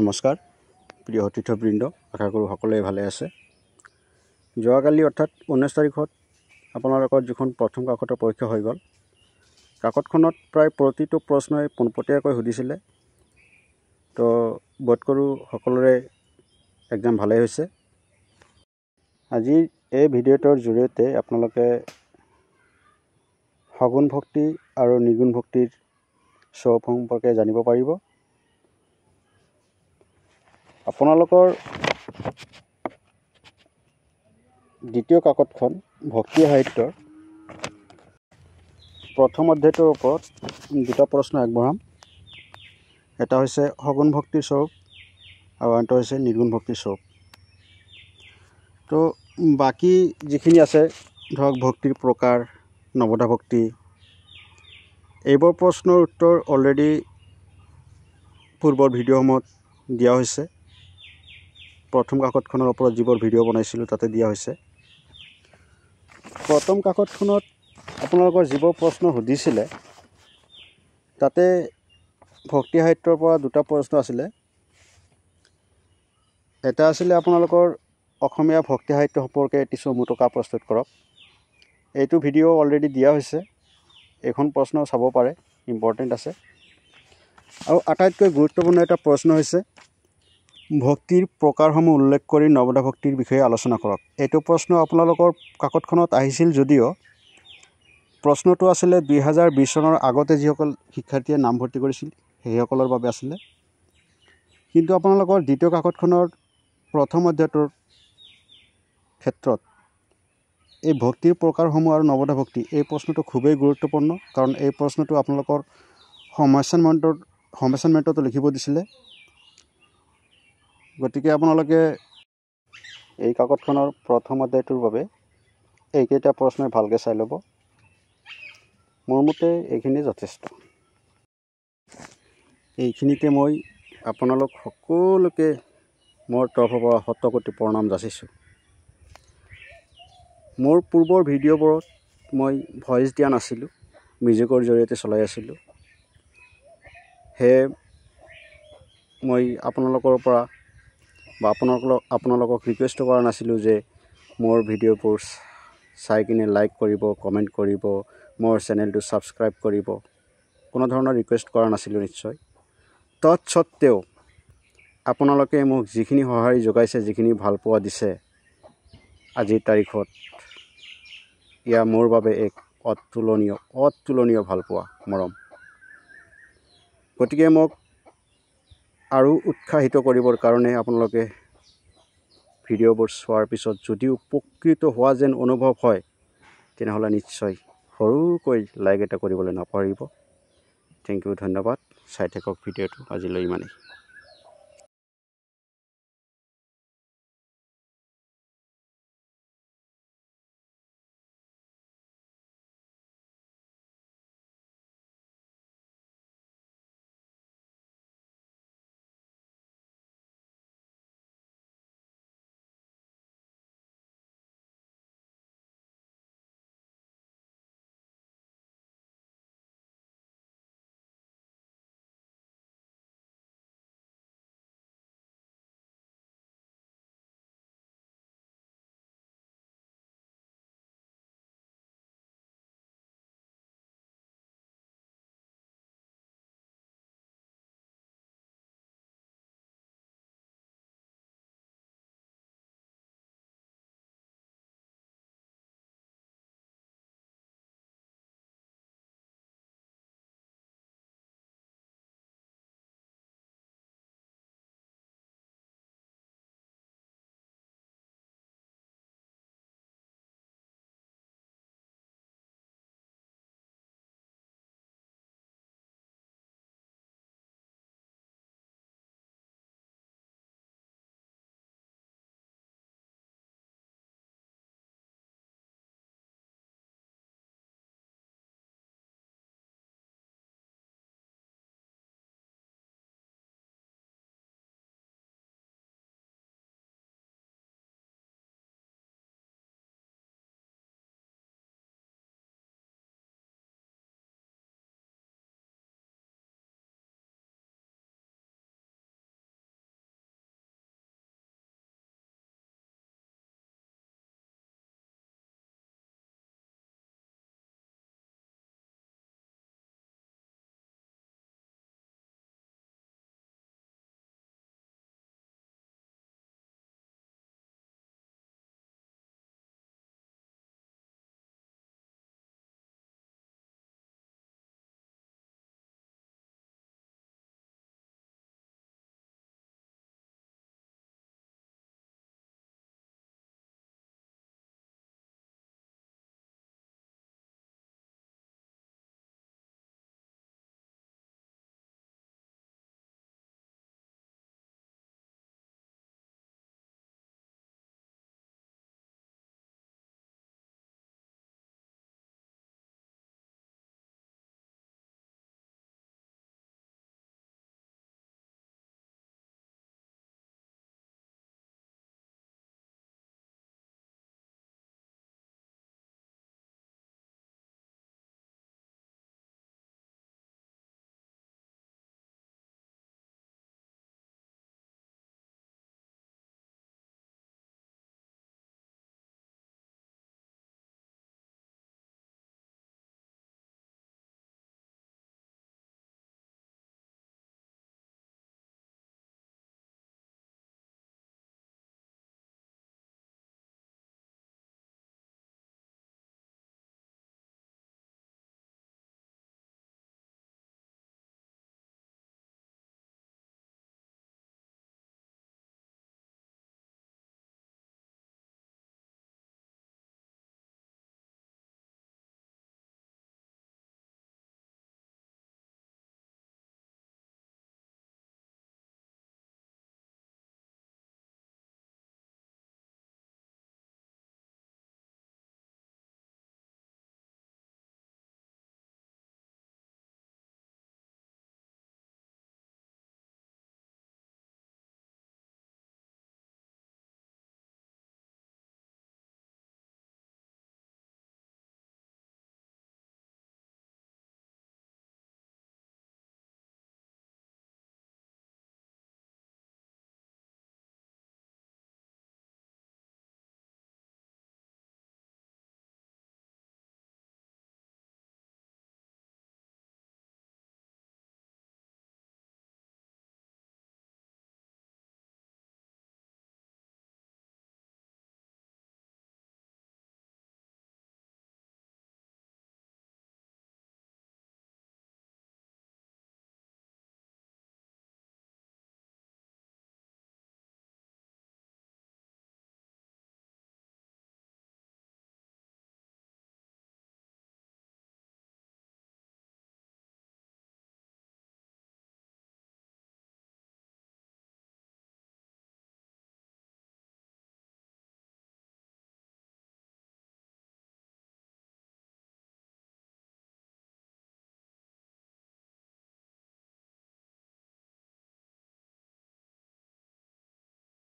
নমস্কাৰ প্ৰিয় সতীৰ্থবৃন্দ আশা কৰোঁ সকলোৱে ভালে আছে যোৱাকালি অৰ্থাৎ ঊনৈছ তাৰিখত আপোনালোকৰ যিখন প্ৰথম কাকতৰ পৰীক্ষা হৈ গ'ল কাকতখনত প্ৰায় প্ৰতিটো প্ৰশ্নই পোনপটীয়াকৈ সুধিছিলে তো বোধ কৰোঁ সকলোৰে একজাম ভালেই হৈছে আজিৰ এই ভিডিঅ'টোৰ জৰিয়তে আপোনালোকে সগুণ ভক্তি আৰু নিগুণ ভক্তিৰ স্বৰূপ সম্পৰ্কে জানিব পাৰিব আপোনালোকৰ দ্বিতীয় কাকতখন ভক্তি সাহিত্যৰ প্ৰথম অধ্যায়টোৰ ওপৰত দুটা প্ৰশ্ন আগবঢ়াম এটা হৈছে সগুণ ভক্তি স্বৰূপ আৰু আনটো হৈছে নিগুণ ভক্তি স্বৰূপ তো বাকী যিখিনি আছে ধৰক ভক্তিৰ প্ৰকাৰ নৱদা ভক্তি এইবোৰ প্ৰশ্নৰ উত্তৰ অলৰেডি পূৰ্বৰ ভিডিঅ'সমূহত দিয়া হৈছে প্ৰথম কাকতখনৰ ওপৰত যিবোৰ ভিডিঅ' বনাইছিলোঁ তাতে দিয়া হৈছে প্ৰথম কাকতখনত আপোনালোকৰ যিবোৰ প্ৰশ্ন সুধিছিলে তাতে ভক্তি সাহিত্যৰ পৰা দুটা প্ৰশ্ন আছিলে এটা আছিলে আপোনালোকৰ অসমীয়া ভক্তি সাহিত্য সম্পৰ্কে কিছু টকা প্ৰস্তুত কৰক এইটো ভিডিঅ' অলৰেডি দিয়া হৈছে এইখন প্ৰশ্ন চাব পাৰে ইম্পৰ্টেণ্ট আছে আৰু আটাইতকৈ গুৰুত্বপূৰ্ণ এটা প্ৰশ্ন হৈছে ভক্তিৰ প্ৰকাৰসমূহ উল্লেখ কৰি নৱদা ভক্তিৰ বিষয়ে আলোচনা কৰক এইটো প্ৰশ্ন আপোনালোকৰ কাকতখনত আহিছিল যদিও প্ৰশ্নটো আছিলে দুহেজাৰ বিছ চনৰ আগতে যিসকল শিক্ষাৰ্থীয়ে নামভৰ্তি কৰিছিল সেইসকলৰ বাবে আছিলে কিন্তু আপোনালোকৰ দ্বিতীয় কাকতখনৰ প্ৰথম অধ্যায়টোৰ ক্ষেত্ৰত এই ভক্তিৰ প্ৰকাৰসমূহ আৰু নৱদা ভক্তি এই প্ৰশ্নটো খুবেই গুৰুত্বপূৰ্ণ কাৰণ এই প্ৰশ্নটো আপোনালোকৰ সমস্যা সমস্যা সমস্যানমেণ্টতো লিখিব দিছিলে গতিকে আপোনালোকে এই কাকতখনৰ প্ৰথম অধ্যায়টোৰ বাবে এইকেইটা প্ৰশ্নই ভালকৈ চাই ল'ব মোৰ মতে এইখিনি যথেষ্ট এইখিনিতে মই আপোনালোক সকলোকে মোৰ তৰফৰ পৰা শতকোটি প্ৰণাম যাচিছোঁ মোৰ পূৰ্বৰ ভিডিঅ'বোৰত মই ভইচ দিয়া নাছিলোঁ মিউজিকৰ জৰিয়তে চলাই আছিলোঁ সেয়ে মই আপোনালোকৰ পৰা বা আপোনালোক আপোনালোকক ৰিকুৱেষ্ট কৰা নাছিলোঁ যে মোৰ ভিডিঅ'বোৰ চাই কিনে লাইক কৰিব কমেণ্ট কৰিব মোৰ চেনেলটো ছাবস্ক্ৰাইব কৰিব কোনো ধৰণৰ ৰিকুৱেষ্ট কৰা নাছিলোঁ নিশ্চয় তৎসত্বেও আপোনালোকে মোক যিখিনি সঁহাৰি যোগাইছে যিখিনি ভালপোৱা দিছে আজিৰ তাৰিখত এয়া মোৰ বাবে এক অতুলনীয় অতুলনীয় ভালপোৱা মৰম গতিকে মোক আৰু উৎসাহিত কৰিবৰ কাৰণে আপোনালোকে ভিডিঅ'বোৰ চোৱাৰ পিছত যদি উপকৃত হোৱা যেন অনুভৱ হয় তেনেহ'লে নিশ্চয় সৰুকৈ লাইক এটা কৰিবলৈ নাপাহৰিব থেংক ইউ ধন্যবাদ চাই থাকক ভিডিঅ'টো আজিলৈ ইমানেই